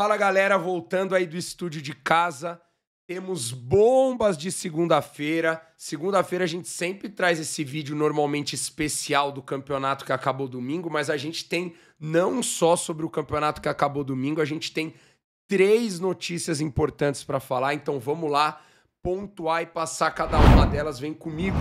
Fala galera, voltando aí do estúdio de casa. Temos bombas de segunda-feira. Segunda-feira a gente sempre traz esse vídeo normalmente especial do campeonato que acabou domingo, mas a gente tem não só sobre o campeonato que acabou domingo, a gente tem três notícias importantes para falar. Então vamos lá pontuar e passar cada uma delas. Vem comigo.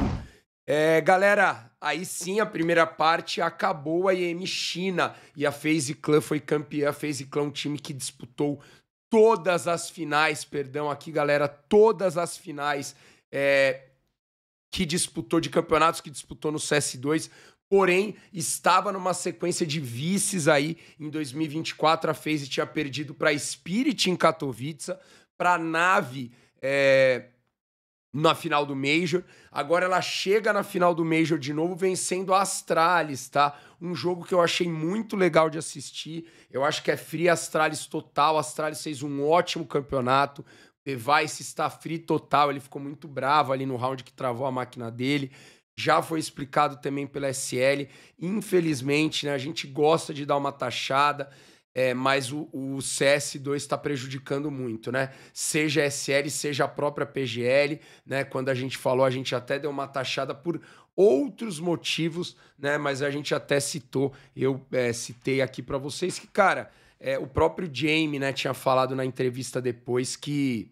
É, galera, aí sim a primeira parte acabou a IEM China e a FaZe Clan foi campeã. A FaZe Clan é um time que disputou todas as finais, perdão aqui, galera, todas as finais é, que disputou de campeonatos que disputou no CS2. Porém, estava numa sequência de vices aí. Em 2024, a FaZe tinha perdido para Spirit em Katowice, para Nave é, na final do Major. Agora ela chega na final do Major de novo, vencendo a Astralis, tá? Um jogo que eu achei muito legal de assistir. Eu acho que é Free Astralis total. Astralis fez um ótimo campeonato. Device está free total. Ele ficou muito bravo ali no round que travou a máquina dele. Já foi explicado também pela SL. Infelizmente, né? A gente gosta de dar uma taxada é, mas o, o CS2 está prejudicando muito, né? Seja a SL, seja a própria PGL, né? Quando a gente falou, a gente até deu uma taxada por outros motivos, né? Mas a gente até citou, eu é, citei aqui para vocês que, cara, é, o próprio Jamie, né, tinha falado na entrevista depois que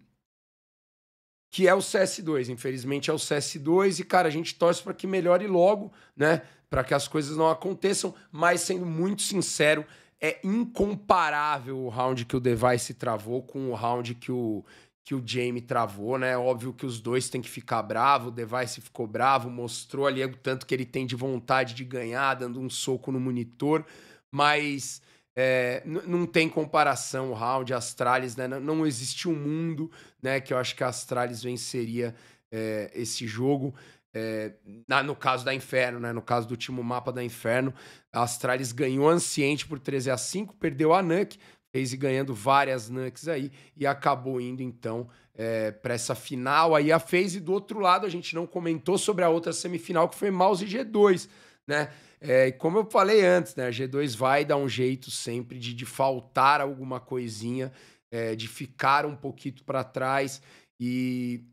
que é o CS2, infelizmente é o CS2 e cara, a gente torce para que melhore logo, né? Para que as coisas não aconteçam, mas sendo muito sincero, é incomparável o round que o Device travou com o round que o, que o Jamie travou, né? Óbvio que os dois têm que ficar bravo, o Device ficou bravo, mostrou ali o tanto que ele tem de vontade de ganhar, dando um soco no monitor, mas é, não tem comparação o round, Astralis, né? Não, não existe um mundo, né? Que eu acho que a Astralis venceria é, esse jogo. É, na, no caso da Inferno, né? No caso do time mapa da Inferno, a Astralis ganhou Anciente por 13 a 5, perdeu a Nuk, fez e ganhando várias Nuks aí e acabou indo então é, eh, para essa final aí a FaZe. Do outro lado, a gente não comentou sobre a outra semifinal que foi Mouse e G2, né? É, como eu falei antes, né? A G2 vai dar um jeito sempre de, de faltar alguma coisinha, é, de ficar um pouquinho para trás e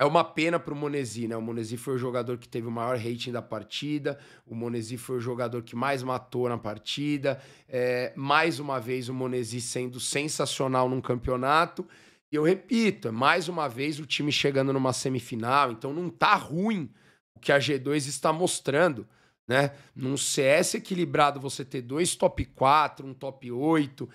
é uma pena pro Monesi, né? O Monesi foi o jogador que teve o maior rating da partida, o Monesi foi o jogador que mais matou na partida. É, mais uma vez, o Monesi sendo sensacional num campeonato. E eu repito, é mais uma vez o time chegando numa semifinal, então não tá ruim o que a G2 está mostrando, né? Num CS equilibrado, você ter dois top 4, um top 8,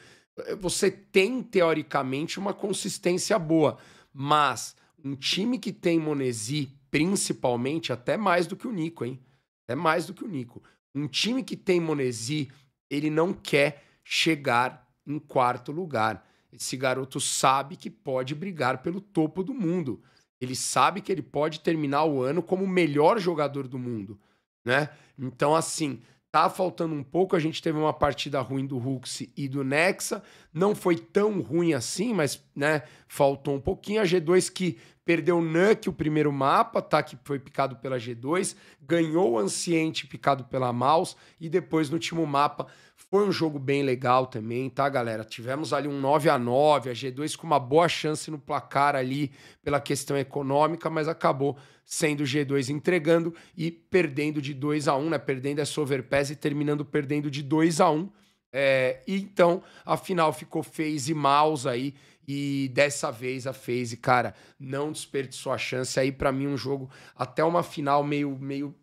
você tem, teoricamente, uma consistência boa, mas um time que tem Monesi, principalmente, até mais do que o Nico, hein? Até mais do que o Nico. Um time que tem Monesi, ele não quer chegar em quarto lugar. Esse garoto sabe que pode brigar pelo topo do mundo. Ele sabe que ele pode terminar o ano como o melhor jogador do mundo, né? Então, assim, tá faltando um pouco. A gente teve uma partida ruim do Hux e do Nexa. Não foi tão ruim assim, mas né, faltou um pouquinho. A G2 que perdeu Nuck o primeiro mapa, tá? Que foi picado pela G2, ganhou o Anciente picado pela Maus, e depois no último mapa foi um jogo bem legal também, tá, galera? Tivemos ali um 9 a 9 a G2 com uma boa chance no placar ali pela questão econômica, mas acabou sendo G2 entregando e perdendo de 2 a 1 né? Perdendo essa overpass e terminando perdendo de 2 a 1 é, então, a final ficou FaZe e Maus aí, e dessa vez a FaZe, cara, não desperdiçou a chance. Aí, para mim, um jogo até uma final meio, meio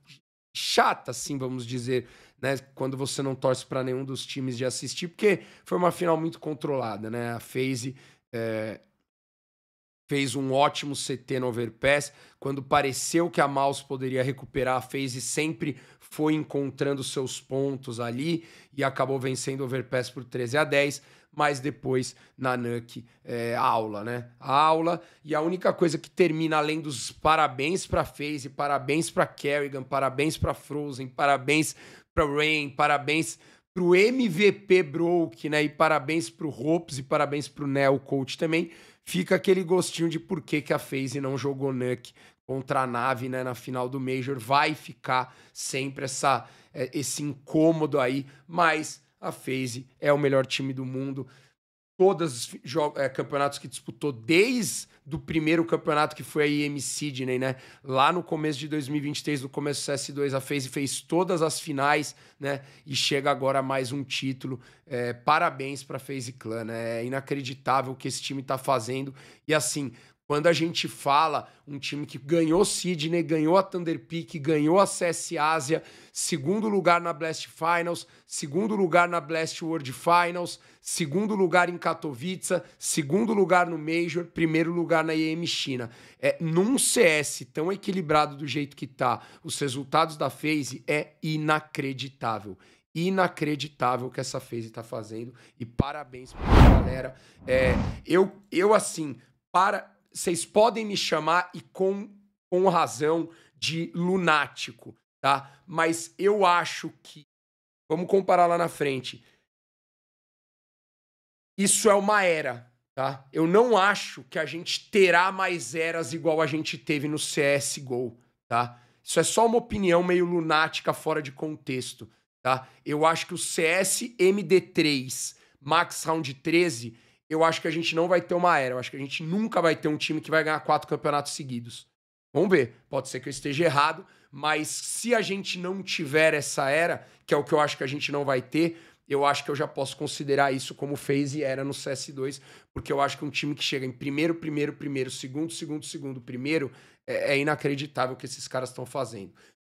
chata, assim, vamos dizer, né? Quando você não torce para nenhum dos times de assistir, porque foi uma final muito controlada, né? A FaZe é, fez um ótimo CT no overpass. Quando pareceu que a Mouse poderia recuperar, a FaZe sempre foi encontrando seus pontos ali e acabou vencendo o overpass por 13 a 10 mas depois na NUC é, aula, né? Aula. E a única coisa que termina além dos parabéns para FaZe, parabéns para Kerrigan, parabéns para Frozen, parabéns para Rain, parabéns para o MVP Broke, né? E parabéns para o Ropes e parabéns o Neo Coach também. Fica aquele gostinho de por que, que a FaZe não jogou NUC contra a nave né, na final do Major. Vai ficar sempre essa, é, esse incômodo aí, mas a FaZe é o melhor time do mundo. Todos os é, campeonatos que disputou, desde o primeiro campeonato que foi a IM Sydney, né? Lá no começo de 2023, no começo do CS2, a FaZe fez todas as finais, né? E chega agora mais um título. É, parabéns para a FaZe Clan, né? É inacreditável o que esse time está fazendo. E assim, quando a gente fala um time que ganhou Sydney, ganhou a Thunder Peak, ganhou a CS Ásia, segundo lugar na Blast Finals, segundo lugar na Blast World Finals, segundo lugar em Katowice, segundo lugar no Major, primeiro lugar na IEM China. É, num CS tão equilibrado do jeito que tá, os resultados da FaZe é inacreditável inacreditável que essa FaZe está fazendo. E parabéns pra galera. É, eu, eu, assim, para vocês podem me chamar e com, com razão de lunático, tá? Mas eu acho que vamos comparar lá na frente. Isso é uma era, tá? Eu não acho que a gente terá mais eras igual a gente teve no CS:GO, tá? Isso é só uma opinião meio lunática fora de contexto, tá? Eu acho que o CS MD3 Max Round 13 eu acho que a gente não vai ter uma era. Eu acho que a gente nunca vai ter um time que vai ganhar quatro campeonatos seguidos. Vamos ver. Pode ser que eu esteja errado, mas se a gente não tiver essa era, que é o que eu acho que a gente não vai ter, eu acho que eu já posso considerar isso como fez e era no CS2, porque eu acho que um time que chega em primeiro, primeiro, primeiro, segundo, segundo, segundo, primeiro, é, é inacreditável o que esses caras estão fazendo.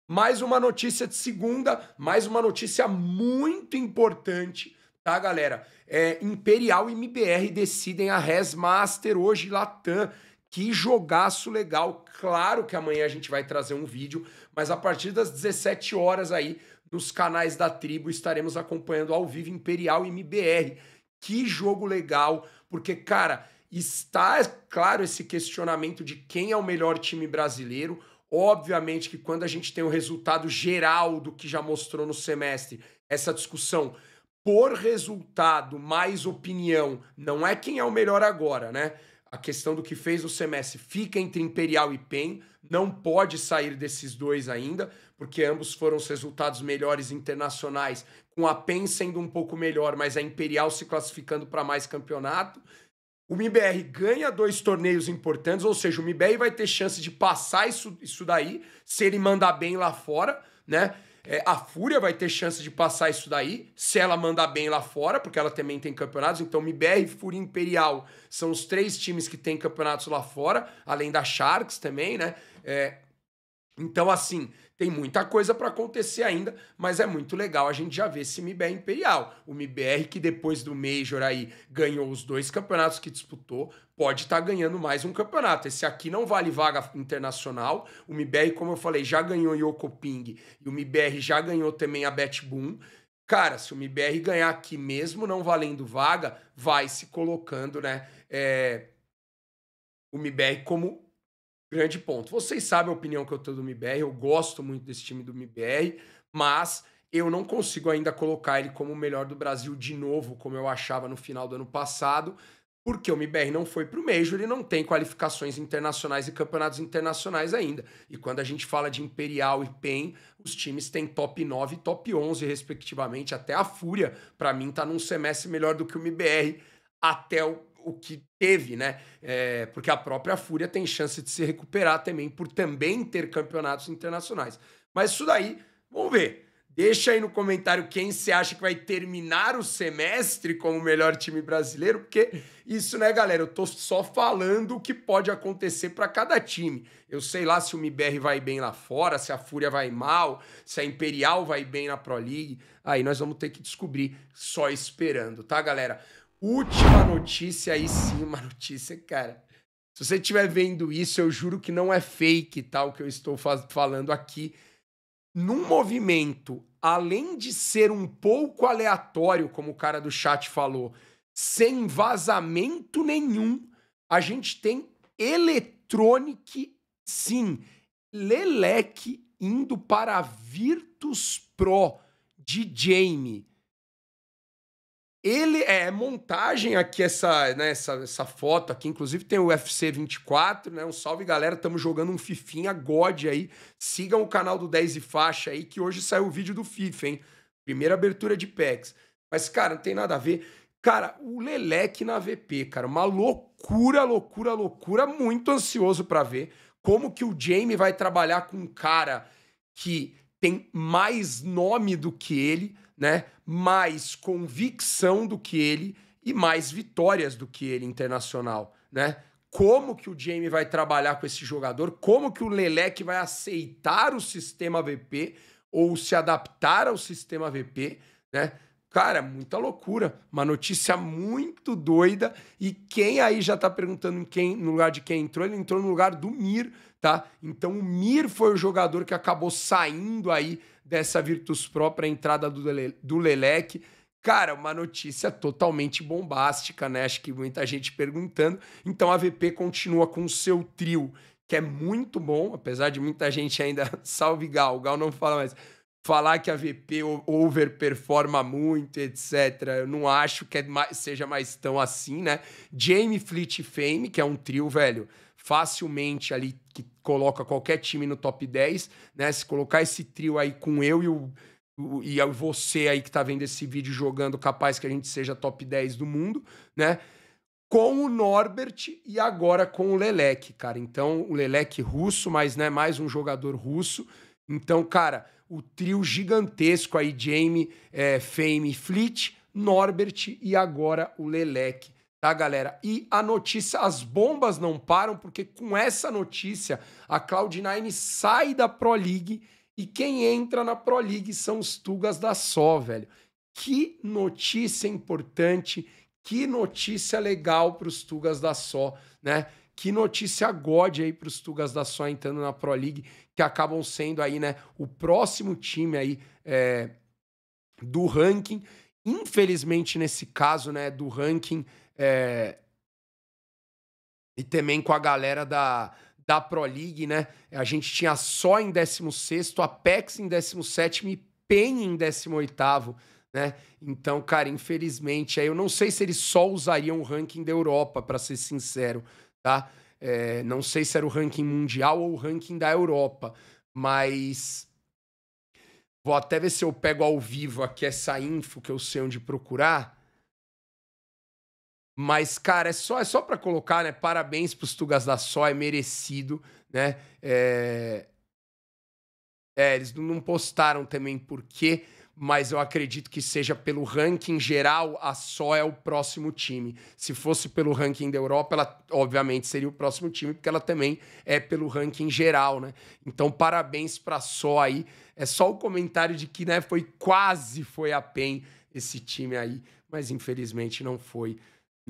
Mais uma notícia de segunda, mais uma notícia muito importante tá, galera? É, Imperial e MBR decidem a Res Master hoje, Latam. Que jogaço legal. Claro que amanhã a gente vai trazer um vídeo, mas a partir das 17 horas aí, nos canais da tribo, estaremos acompanhando ao vivo Imperial e MBR. Que jogo legal, porque, cara, está é claro esse questionamento de quem é o melhor time brasileiro. Obviamente que quando a gente tem o resultado geral do que já mostrou no semestre, essa discussão por resultado mais opinião, não é quem é o melhor agora, né? A questão do que fez o semestre fica entre Imperial e PEN, não pode sair desses dois ainda, porque ambos foram os resultados melhores internacionais, com a PEN sendo um pouco melhor, mas a Imperial se classificando para mais campeonato. O MBR ganha dois torneios importantes, ou seja, o MBR vai ter chance de passar isso, isso daí, se ele mandar bem lá fora, né? É, a Fúria vai ter chance de passar isso daí, se ela mandar bem lá fora, porque ela também tem campeonatos. Então, MBR, Fúria Imperial são os três times que têm campeonatos lá fora, além da Sharks também, né? É, então, assim, tem muita coisa para acontecer ainda, mas é muito legal a gente já ver esse MBR Imperial. O MBR que depois do Major aí ganhou os dois campeonatos que disputou, pode estar tá ganhando mais um campeonato. Esse aqui não vale vaga internacional. O MBR, como eu falei, já ganhou Ping e o MBR já ganhou também a Bet Boom. Cara, se o MBR ganhar aqui mesmo, não valendo vaga, vai se colocando, né? É, o MBR como grande ponto. Vocês sabem a opinião que eu tenho do MBR, eu gosto muito desse time do MBR, mas eu não consigo ainda colocar ele como o melhor do Brasil de novo, como eu achava no final do ano passado, porque o MBR não foi para o Major, ele não tem qualificações internacionais e campeonatos internacionais ainda. E quando a gente fala de Imperial e PEN, os times têm top 9 e top 11, respectivamente. Até a Fúria, para mim, está num semestre melhor do que o MBR até o o que teve, né? É, porque a própria Fúria tem chance de se recuperar também por também ter campeonatos internacionais. Mas isso daí, vamos ver. Deixa aí no comentário quem você acha que vai terminar o semestre como o melhor time brasileiro, porque isso, né, galera? Eu tô só falando o que pode acontecer para cada time. Eu sei lá se o MBR vai bem lá fora, se a Fúria vai mal, se a Imperial vai bem na Pro League. Aí nós vamos ter que descobrir só esperando, tá, galera? Última notícia, aí sim, uma notícia, cara. Se você estiver vendo isso, eu juro que não é fake tal tá, que eu estou falando aqui. Num movimento, além de ser um pouco aleatório, como o cara do chat falou, sem vazamento nenhum, a gente tem Electronic, sim, Lelec indo para Virtus Pro de Jamie. Ele é montagem aqui, essa, né, essa, essa foto aqui. Inclusive tem o UFC 24, né? Um salve, galera. Estamos jogando um Fifinha God aí. Sigam o canal do 10 e Faixa aí, que hoje saiu o vídeo do FIFA, hein? Primeira abertura de packs. Mas, cara, não tem nada a ver. Cara, o Leleque na VP, cara. Uma loucura, loucura, loucura. Muito ansioso para ver como que o Jamie vai trabalhar com um cara que tem mais nome do que ele né? Mais convicção do que ele e mais vitórias do que ele internacional, né? Como que o Jamie vai trabalhar com esse jogador? Como que o Leleque vai aceitar o sistema VP ou se adaptar ao sistema VP, né? Cara, é muita loucura. Uma notícia muito doida. E quem aí já tá perguntando em quem, no lugar de quem entrou, ele entrou no lugar do Mir, tá? Então o Mir foi o jogador que acabou saindo aí dessa Virtus Pro pra entrada do, Lele, do Lelec. Cara, uma notícia totalmente bombástica, né? Acho que muita gente perguntando. Então a VP continua com o seu trio, que é muito bom, apesar de muita gente ainda. Salve Gal, Gal não fala mais falar que a VP overperforma muito, etc. Eu não acho que é mais, seja mais tão assim, né? Jamie Fleet Fame, que é um trio, velho, facilmente ali que coloca qualquer time no top 10, né? Se colocar esse trio aí com eu e o, o e você aí que tá vendo esse vídeo jogando, capaz que a gente seja top 10 do mundo, né? com o Norbert e agora com o Lelec, cara. Então, o Lelec russo, mas né, mais um jogador russo. Então, cara, o trio gigantesco aí, Jamie, é, Fame Fleet, Norbert e agora o Leleque, tá, galera? E a notícia, as bombas não param, porque com essa notícia a Cloud9 sai da Pro League e quem entra na Pro League são os Tugas da Só, velho. Que notícia importante, que notícia legal para os Tugas da Só, né? Que notícia gode aí para os Tugas da Só entrando na Pro League, que acabam sendo aí, né, o próximo time aí é, do ranking. Infelizmente, nesse caso, né, do ranking é, e também com a galera da, da Pro League, né, a gente tinha só em 16º, Apex em 17º e PEN em 18º. Né? Então, cara, infelizmente, aí eu não sei se eles só usariam o ranking da Europa, para ser sincero tá? É, não sei se era o ranking mundial ou o ranking da Europa, mas vou até ver se eu pego ao vivo aqui essa info que eu sei onde procurar. Mas, cara, é só, é só para colocar, né? Parabéns pros Tugas da Só, é merecido, né? É, é eles não postaram também por quê, mas eu acredito que seja pelo ranking geral, a só é o próximo time. Se fosse pelo ranking da Europa, ela obviamente seria o próximo time, porque ela também é pelo ranking geral, né? Então, parabéns para só aí. É só o comentário de que, né, foi quase foi a PEN esse time aí, mas infelizmente não foi.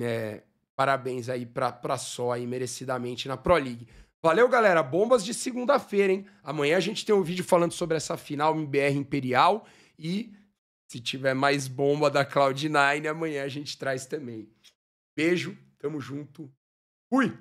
É, parabéns aí para só aí, merecidamente na Pro League. Valeu, galera. Bombas de segunda-feira, hein? Amanhã a gente tem um vídeo falando sobre essa final MBR Imperial e se tiver mais bomba da Cloud9, amanhã a gente traz também. Beijo, tamo junto. Fui!